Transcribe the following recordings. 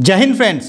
जय हिंद फ्रेंड्स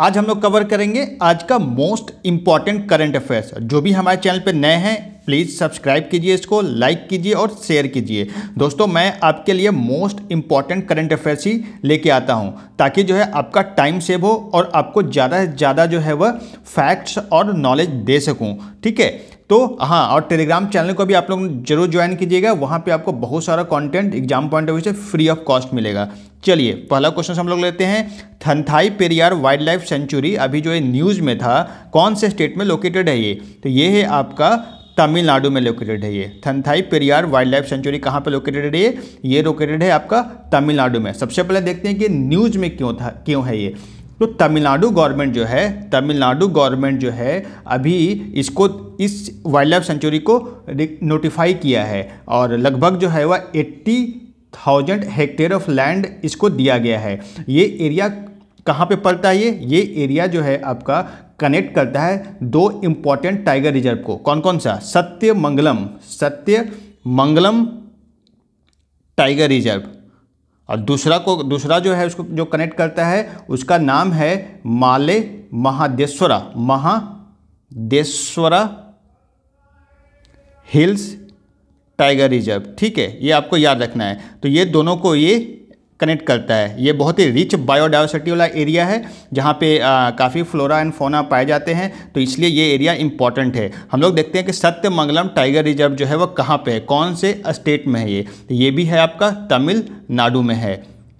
आज हम लोग कवर करेंगे आज का मोस्ट इम्पॉर्टेंट करंट अफेयर्स जो भी हमारे चैनल पर नए हैं प्लीज़ सब्सक्राइब कीजिए इसको लाइक कीजिए और शेयर कीजिए दोस्तों मैं आपके लिए मोस्ट इम्पॉर्टेंट करंट अफेयर्स ही लेके आता हूं ताकि जो है आपका टाइम सेव हो और आपको ज़्यादा से ज़्यादा जो है वह फैक्ट्स और नॉलेज दे सकूँ ठीक है तो हाँ और टेलीग्राम चैनल को भी आप लोग जरूर ज्वाइन कीजिएगा वहाँ पे आपको बहुत सारा content exam point of view से फ्री ऑफ कॉस्ट मिलेगा चलिए पहला क्वेश्चन हम लोग लेते हैं Thanthai Periyar wildlife sanctuary अभी जो है न्यूज़ में था कौन से स्टेट में लोकेटेड है ये तो ये है आपका तमिलनाडु में लोकेटेड है ये Thanthai Periyar wildlife sanctuary कहाँ पर लोकेटेड है ये ये लोकेटेड है आपका तमिलनाडु में सबसे पहले देखते हैं कि न्यूज़ में क्यों था क्यों है ये तो तमिलनाडु गवर्नमेंट जो है तमिलनाडु गवर्नमेंट जो है अभी इसको इस वाइल्ड लाइफ सेंचुरी को नोटिफाई किया है और लगभग जो है वह eighty thousand hectare of land इसको दिया गया है ये एरिया कहाँ पे पड़ता है ये ये एरिया जो है आपका कनेक्ट करता है दो इम्पॉर्टेंट टाइगर रिजर्व को कौन कौन सा सत्य मंगलम सत्य मंगलम टाइगर रिजर्व और दूसरा को दूसरा जो है उसको जो कनेक्ट करता है उसका नाम है Male Mahadeshwara Mahadeshwara hills tiger reserve ठीक है ये आपको याद रखना है तो ये दोनों को ये कनेक्ट करता है ये बहुत ही रिच बायोडाइवर्सिटी वाला एरिया है जहाँ पे काफ़ी फ्लोरा एंड फोना पाए जाते हैं तो इसलिए ये एरिया इंपॉर्टेंट है हम लोग देखते हैं कि सत्यमंगलम टाइगर रिजर्व जो है वो कहाँ पे है कौन से स्टेट में है ये तो ये भी है आपका तमिलनाडु में है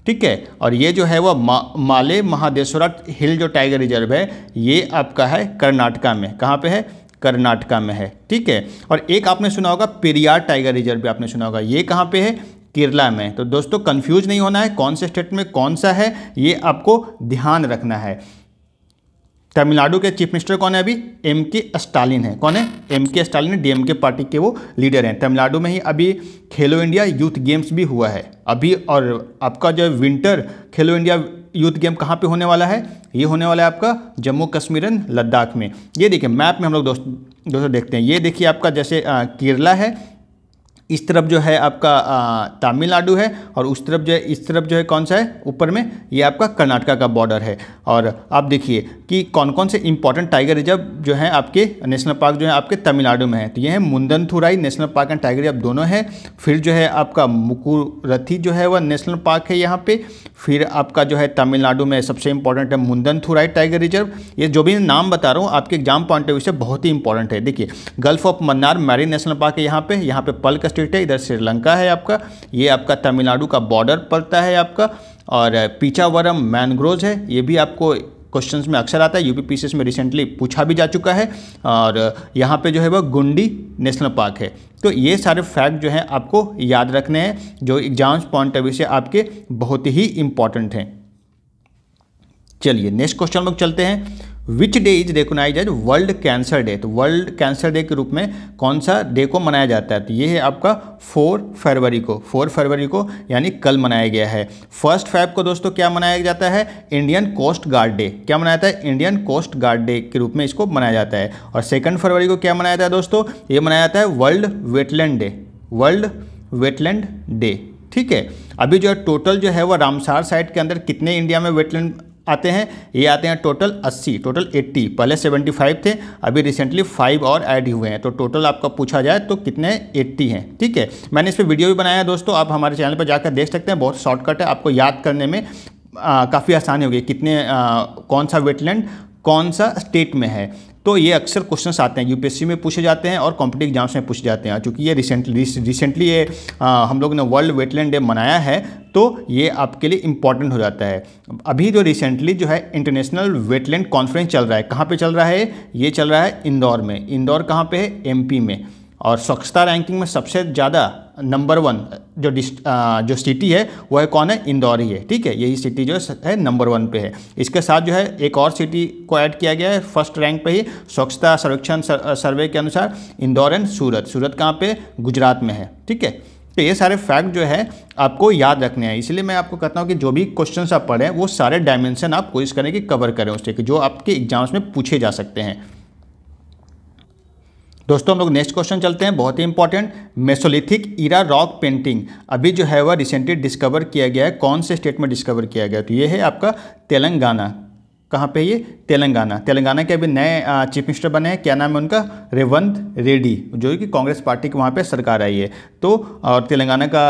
ठीक है और ये जो है वह मा, माले महादेश्वरा हिल जो टाइगर रिजर्व है ये आपका है कर्नाटका में कहाँ पर है कर्नाटका में है ठीक है और एक आपने सुना होगा पेरियार टाइगर रिजर्व भी आपने सुना होगा ये कहाँ पे है केरला में तो दोस्तों कंफ्यूज नहीं होना है कौन से स्टेट में कौन सा है ये आपको ध्यान रखना है तमिलनाडु के चीफ मिनिस्टर कौन है अभी एम के स्टालिन है कौन है एम के स्टालिन एम डीएमके पार्टी के वो लीडर हैं तमिलनाडु में ही अभी खेलो इंडिया यूथ गेम्स भी हुआ है अभी और आपका जो विंटर खेलो इंडिया यूथ गेम कहाँ पे होने वाला है ये होने वाला है आपका जम्मू कश्मीर एंड लद्दाख में ये देखिए मैप में हम लोग दोस्त दोस्तों देखते हैं ये देखिए आपका जैसे केरला है इस तरफ जो है आपका तमिलनाडु है और उस तरफ जो है इस तरफ जो है कौन सा है ऊपर में ये आपका कर्नाटका का बॉर्डर है और आप देखिए कि कौन कौन से इंपॉर्टेंट टाइगर रिजर्व जो है आपके नेशनल पार्क जो है आपके तमिलनाडु में है तो ये है Mundanthurai national park and tiger reserve दोनों है फिर जो है आपका मुकुरथी जो है वह नेशनल पार्क है यहाँ पे फिर आपका जो है तमिलनाडु में सबसे इंपॉर्टेंट है मुंदनथुराई टाइगर रिजर्व ये जो भी नाम बता रहा हूँ आपके एग्जाम पॉइंट ऑफ व्यू से बहुत ही इंपॉर्टेंट है देखिए gulf of Mannar marine national park है यहाँ पे यहाँ पे पल का स्टेट है इधर श्रीलंका है आपका ये आपका तमिलनाडु का बॉर्डर पड़ता है आपका और पीचावरम मैनग्रोज है ये भी आपको क्वेश्चंस में अक्सर आता है यूपी पीसीएस में रिसेंटली पूछा भी जा चुका है और यहाँ पे जो है वह गुंडी नेशनल पार्क है तो ये सारे फैक्ट जो हैं आपको याद रखने हैं जो एग्जाम्स पॉइंट ऑफ व्यू से आपके बहुत ही इंपॉर्टेंट हैं चलिए नेक्स्ट क्वेश्चन लोग चलते हैं which day is recognise as world cancer day तो वर्ल्ड कैंसर डे के रूप में कौन सा डे को मनाया जाता है तो ये है आपका फोर फरवरी को फोर फरवरी को यानी कल मनाया गया है फर्स्ट फाइव को दोस्तों क्या मनाया जाता है इंडियन कोस्ट गार्ड डे क्या मनाया जाता है इंडियन कोस्ट गार्ड डे के रूप में इसको मनाया जाता है और सेकेंड फरवरी को क्या मनाया जाता है दोस्तों ये मनाया जाता है world wetland day world wetland day ठीक है अभी जो है टोटल जो है वह रामसार साइट के अंदर कितने इंडिया में वेटलैंड आते हैं ये आते हैं टोटल 80 टोटल 80 पहले 75 थे अभी रिसेंटली फाइव और ऐड हुए हैं तो टोटल आपका पूछा जाए तो कितने 80 हैं ठीक है मैंने इस पर वीडियो भी बनाया है दोस्तों आप हमारे चैनल पर जाकर देख सकते हैं बहुत शॉर्टकट है आपको याद करने में काफ़ी आसानी होगी कितने आ, कौन सा वेटलैंड कौन सा स्टेट में है तो ये अक्सर क्वेश्चंस आते हैं यूपीएससी में पूछे जाते हैं और कॉम्पिटिव एग्जाम्स में पूछे जाते हैं चूँकि ये रिसेंटली रिसेंटली ये आ, हम लोग ने वर्ल्ड वेटलैंड डे मनाया है तो ये आपके लिए इम्पॉर्टेंट हो जाता है अभी जो रिसेंटली जो है इंटरनेशनल वेटलैंड कॉन्फ्रेंस चल रहा है कहाँ पर चल रहा है ये चल रहा है इंदौर में इंदौर कहाँ पर है एम में और स्वच्छता रैंकिंग में सबसे ज़्यादा नंबर वन uh, जो डिस्ट uh, जो सिटी है वो है कौन है इंदौर ही है ठीक है यही सिटी जो है नंबर वन पे है इसके साथ जो है एक और सिटी को ऐड किया गया है फर्स्ट रैंक पे ही स्वच्छता सर्वेक्षण सर्वे uh, के अनुसार इंदौर एंड सूरत सूरत कहाँ पे गुजरात में है ठीक है तो ये सारे फैक्ट जो है आपको याद रखने हैं इसलिए मैं आपको कहता हूँ कि जो भी क्वेश्चन आप पढ़ें वो सारे डायमेंशन आप कोशिश करें कि कवर करें उससे कि जो आपके एग्जाम्स में पूछे जा सकते हैं दोस्तों हम लोग नेक्स्ट क्वेश्चन चलते हैं बहुत ही important mesolithic era rock painting अभी जो है वह रिसेंटली डिस्कवर किया गया है कौन से स्टेट में डिस्कवर किया गया तो ये है आपका तेलंगाना कहाँ पे ये तेलंगाना तेलंगाना के अभी नए चीफ मिनिस्टर बने हैं क्या नाम है उनका रेवंत रेड्डी जो कि कांग्रेस पार्टी की वहाँ पे सरकार आई है तो और तेलंगाना का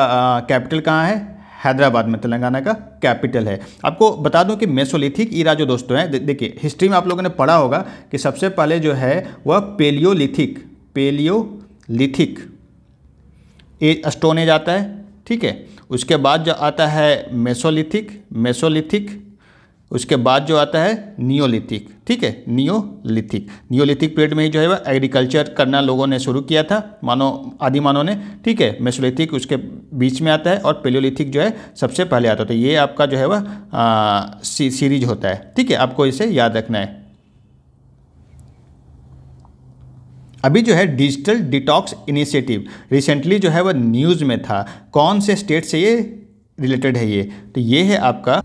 कैपिटल कहाँ है हैदराबाद में तेलंगाना का कैपिटल है आपको बता दूं कि मेसोलिथिक ईरा जो दोस्तों हैं देखिए हिस्ट्री में आप लोगों ने पढ़ा होगा कि सबसे पहले जो है वह palaeolithic palaeolithic age stone age आता है ठीक है उसके बाद जो आता है मेसोलिथिक मेसोलिथिक उसके बाद जो आता है नियोलिथिक ठीक है नियोलिथिक नियोलिथिक पीरियड में ही जो है वह एग्रीकल्चर करना लोगों ने शुरू किया था मानो आदि मानव ने ठीक है मेसोलिथिक उसके बीच में आता है और पेलियोलिथिक जो है सबसे पहले आता है तो ये आपका जो है वह सीरीज होता है ठीक है आपको इसे याद रखना है अभी जो है डिजिटल डिटॉक्स इनिशिएटिव रिसेंटली जो है वह न्यूज़ में था कौन से स्टेट से ये रिलेटेड है ये तो ये है आपका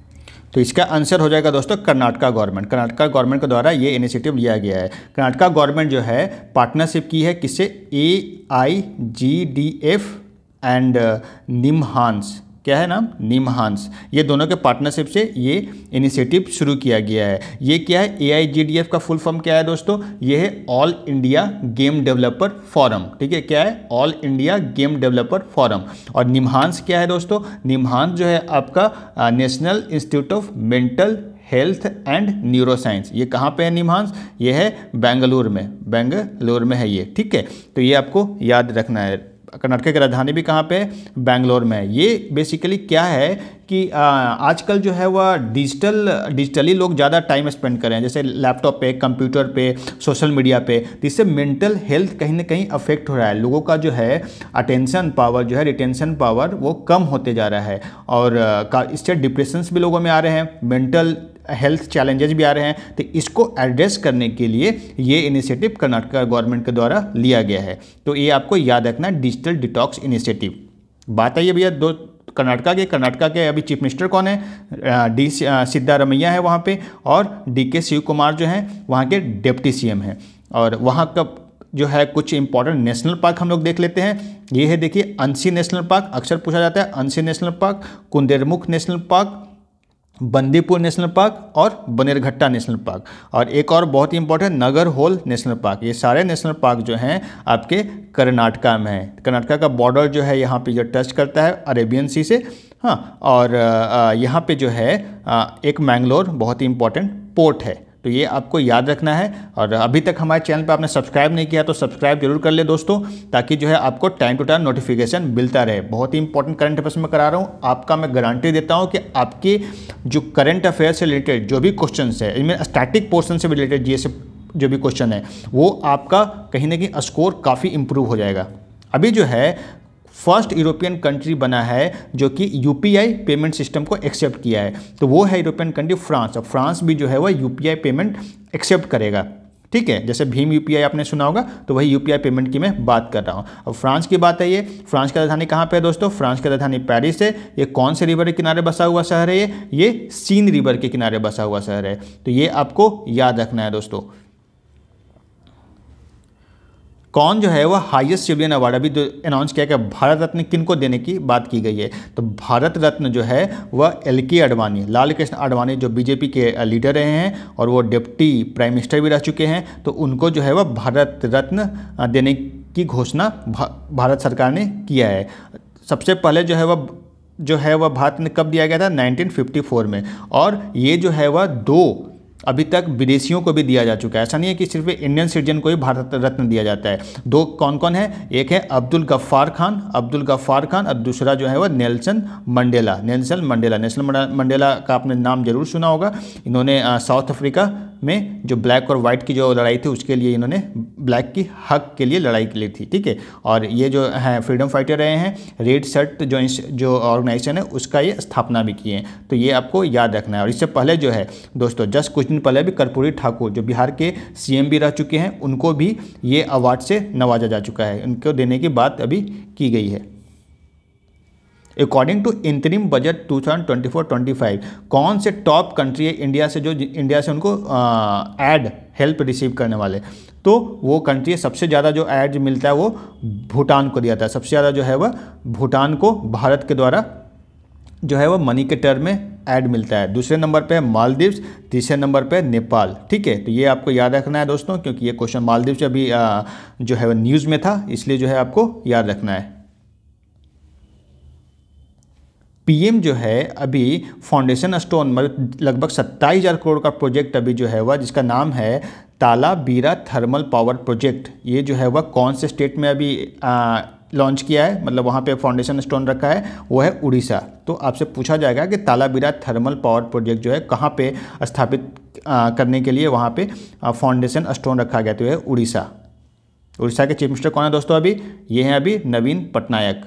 तो इसका आंसर हो जाएगा दोस्तों कर्नाटका गवर्नमेंट कर्नाटका गवर्नमेंट के द्वारा ये इनिशिएटिव लिया गया है कर्नाटका गवर्नमेंट जो है पार्टनरशिप की है किससे A I G D F and NIMHANS क्या है नाम निमहांस ये दोनों के पार्टनरशिप से ये इनिशिएटिव शुरू किया गया है ये क्या है ए का फुल फॉर्म क्या है दोस्तों ये है all India game developer forum ठीक है क्या है all India game developer forum और निमहांस क्या है दोस्तों निमहांस जो है आपका national institute of mental health and neuroscience ये कहाँ पे है निमहांस ये है बेंगलुरु में बेंगलुरु में है ये ठीक है तो ये आपको याद रखना है कर्नाटक की राजधानी भी कहाँ पे बैंगलोर में ये बेसिकली क्या है कि आजकल जो है वह डिजिटल डिजिटली लोग ज़्यादा टाइम स्पेंड कर रहे हैं जैसे लैपटॉप पे कंप्यूटर पे सोशल मीडिया पे जिससे मेंटल हेल्थ कहीं ना कहीं अफेक्ट हो रहा है लोगों का जो है अटेंशन पावर जो है रिटेंशन पावर वो कम होते जा रहा है और इससे डिप्रेशंस भी लोगों में आ रहे हैं मेंटल हेल्थ चैलेंजेस भी आ रहे हैं तो इसको एड्रेस करने के लिए ये इनिशिएटिव कर्नाटका गवर्नमेंट के द्वारा लिया गया है तो ये आपको याद रखना डिजिटल डिटॉक्स इनिशिएटिव बात आइए भैया दो कर्नाटका के कर्नाटका के अभी चीफ मिनिस्टर कौन है डी सिद्धारमैया है वहाँ पे और डी के शिव कुमार जो हैं वहाँ के डिप्टी सी हैं और वहाँ का जो है कुछ इंपॉर्टेंट नेशनल पार्क हम लोग देख लेते हैं ये है देखिए अंसी नेशनल पार्क अक्सर पूछा जाता है Anshi national park Kudremukh national park Bandipur national park और बनेरघट्टा नेशनल पार्क और एक और बहुत ही important Nagarhole national park ये सारे नेशनल पार्क जो हैं आपके कर्नाटका में हैं कर्नाटका का बॉर्डर जो है यहाँ पे जो टच करता है अरेबियन सी से हाँ और यहाँ पे जो है एक मैंगलोर बहुत ही इंपॉर्टेंट पोर्ट है तो ये आपको याद रखना है और अभी तक हमारे चैनल पर आपने सब्सक्राइब नहीं किया तो सब्सक्राइब जरूर कर ले दोस्तों ताकि जो है आपको टाइम टू टाइम नोटिफिकेशन मिलता रहे बहुत ही इंपॉर्टेंट करंट अफेयर्स में करा रहा हूँ आपका मैं गारंटी देता हूँ कि आपके जो करंट अफेयर से रिलेटेड जो भी क्वेश्चन है इनमें स्टैटिक पोर्सन से रिलेटेड जी जो भी क्वेश्चन है वो आपका कहीं ना कहीं स्कोर काफ़ी इंप्रूव हो जाएगा अभी जो है फर्स्ट यूरोपियन कंट्री बना है जो कि यूपीआई पेमेंट सिस्टम को एक्सेप्ट किया है तो वो है यूरोपियन कंट्री फ्रांस और फ्रांस भी जो है वह यूपीआई पेमेंट एक्सेप्ट करेगा ठीक है जैसे भीम यूपीआई आपने सुना होगा तो वही यूपीआई पेमेंट की मैं बात कर रहा हूँ अब फ्रांस की बात है ये फ्रांस की राजधानी कहाँ पे है दोस्तों फ्रांस की राजधानी पेरिस है ये कौन से रिवर के किनारे बसा हुआ शहर है ये ये सीन रिवर के किनारे बसा हुआ शहर है तो ये आपको याद रखना है दोस्तों कौन जो है वह हाईएस्ट सिविलियन अवार्ड अभी जो तो अनाउंस किया गया भारत रत्न किन को देने की बात की गई है तो भारत रत्न जो है वह एल के अडवाणी लाल कृष्ण अडवाणी जो बीजेपी के लीडर रहे हैं और वो डिप्टी प्राइम मिनिस्टर भी रह चुके हैं तो उनको जो है वह भारत रत्न देने की घोषणा भारत सरकार ने किया है सबसे पहले जो है वह जो है वह भारत ने कब दिया गया था 1954 में और ये जो है वह दो अभी तक विदेशियों को भी दिया जा चुका है ऐसा नहीं है कि सिर्फ इंडियन सिटीजन को ही भारत रत्न दिया जाता है दो कौन कौन है एक है अब्दुल गफ्फार खान अब्दुल गफ्फार खान और दूसरा जो है वह Nelson Mandela Nelson Mandela Nelson Mandela का आपने नाम जरूर सुना होगा इन्होंने साउथ अफ्रीका में जो ब्लैक और वाइट की जो लड़ाई थी उसके लिए इन्होंने ब्लैक की हक के लिए लड़ाई के लिए थी ठीक है और ये जो है फ्रीडम फाइटर रहे हैं रेड शर्ट जो जो ऑर्गेनाइजेशन है उसका ये स्थापना भी किए हैं तो ये आपको याद रखना है और इससे पहले जो है दोस्तों जस्ट कुछ दिन पहले भी कर्पूरी ठाकुर जो बिहार के सी भी रह चुके हैं उनको भी ये अवार्ड से नवाजा जा चुका है उनको देने की बात अभी की गई है अकॉर्डिंग टू इंतरिम बजट 2024-25 कौन से टॉप कंट्री है इंडिया से जो इंडिया से उनको ऐड हेल्प रिसीव करने वाले तो वो कंट्री है सबसे ज़्यादा जो ऐड मिलता है वो भूटान को दिया था सबसे ज़्यादा जो है वह भूटान को भारत के द्वारा जो है वह मनी के टर्म में ऐड मिलता है दूसरे नंबर पे है मालदीव्स तीसरे नंबर पे नेपाल ठीक है तो ये आपको याद रखना है दोस्तों क्योंकि ये क्वेश्चन मालदीव से अभी जो है न्यूज़ में था इसलिए जो है आपको याद रखना है पीएम जो है अभी फाउंडेशन स्टोन मतलब लगभग सत्ताईस हज़ार करोड़ का प्रोजेक्ट अभी जो है वह जिसका नाम है ताला बीरा थर्मल पावर प्रोजेक्ट ये जो है वह कौन से स्टेट में अभी लॉन्च किया है मतलब वहाँ पे फाउंडेशन स्टोन रखा है वो है उड़ीसा तो आपसे पूछा जाएगा कि तालाबीरा थर्मल पावर प्रोजेक्ट जो है कहाँ पे स्थापित करने के लिए वहाँ पे फाउंडेशन स्टोन रखा गया तो है उड़ीसा उड़ीसा के चीफ मिनिस्टर कौन है दोस्तों अभी ये हैं अभी नवीन पटनायक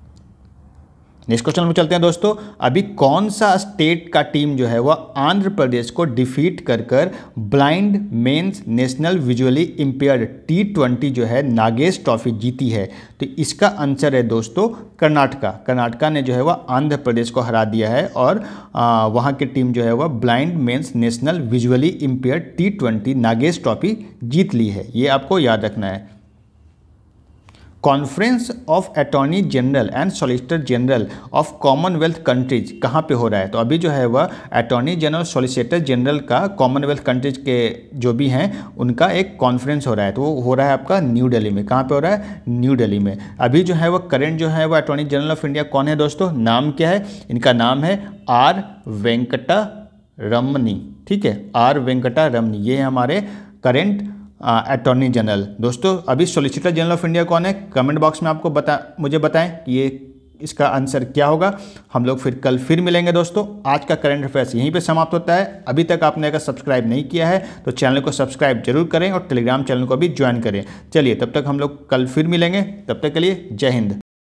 नेक्स्ट क्वेश्चन में चलते हैं दोस्तों अभी कौन सा स्टेट का टीम जो है वह आंध्र प्रदेश को डिफीट कर कर blind men's national visually impaired T twenty जो है नागेश ट्रॉफी जीती है तो इसका आंसर है दोस्तों कर्नाटका कर्नाटका ने जो है वह आंध्र प्रदेश को हरा दिया है और वहाँ की टीम जो है वह blind men's national visually impair T twenty Nagesh trophy जीत ली है ये आपको याद रखना है conference of attorney general and solicitor general of Commonwealth countries कहाँ पे हो रहा है तो अभी जो है वह अटॉर्नी जनरल सॉलिसिटर जनरल का कॉमनवेल्थ कंट्रीज के जो भी हैं उनका एक कॉन्फ्रेंस हो रहा है तो वो हो रहा है आपका न्यू दिल्ली में कहाँ पे हो रहा है न्यू दिल्ली में अभी जो है वह करेंट जो है वह अटॉर्नी जनरल ऑफ इंडिया कौन है दोस्तों नाम क्या है इनका नाम है आर वेंकटा रमनी ठीक है आर वेंकटा रमनी ये हमारे करेंट अटॉर्नी जनरल दोस्तों अभी सोलिसिटर जनरल ऑफ इंडिया कौन है कमेंट बॉक्स में आपको बता मुझे बताएं कि ये इसका आंसर क्या होगा हम लोग फिर कल फिर मिलेंगे दोस्तों आज का करंट अफेयर्स यहीं पे समाप्त होता है अभी तक आपने अगर सब्सक्राइब नहीं किया है तो चैनल को सब्सक्राइब जरूर करें और टेलीग्राम चैनल को भी ज्वाइन करें चलिए तब तक हम लोग कल फिर मिलेंगे तब तक के लिए जय हिंद